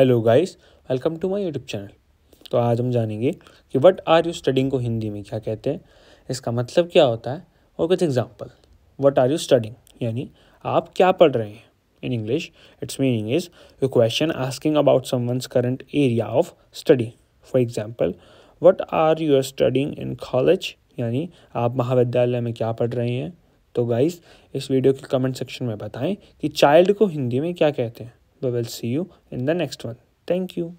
Hello guys welcome to my YouTube channel तो आज हम जानेंगे कि व्हाट आर यू स्टडिंग को हिंदी में क्या कहते हैं इसका मतलब क्या होता है और कुछ example what are you studying यानी आप क्या पढ़ रहे हैं in English its meaning is a question asking about someone's current area of study for example what are you studying in college यानी आप महाविद्यालय में क्या पढ़ रहे हैं तो गाइस इस वीडियो के कमेंट सेक्शन में बताएं कि चाइल्ड को हिंदी में क्या कहते हैं We will see you in the next one. Thank you.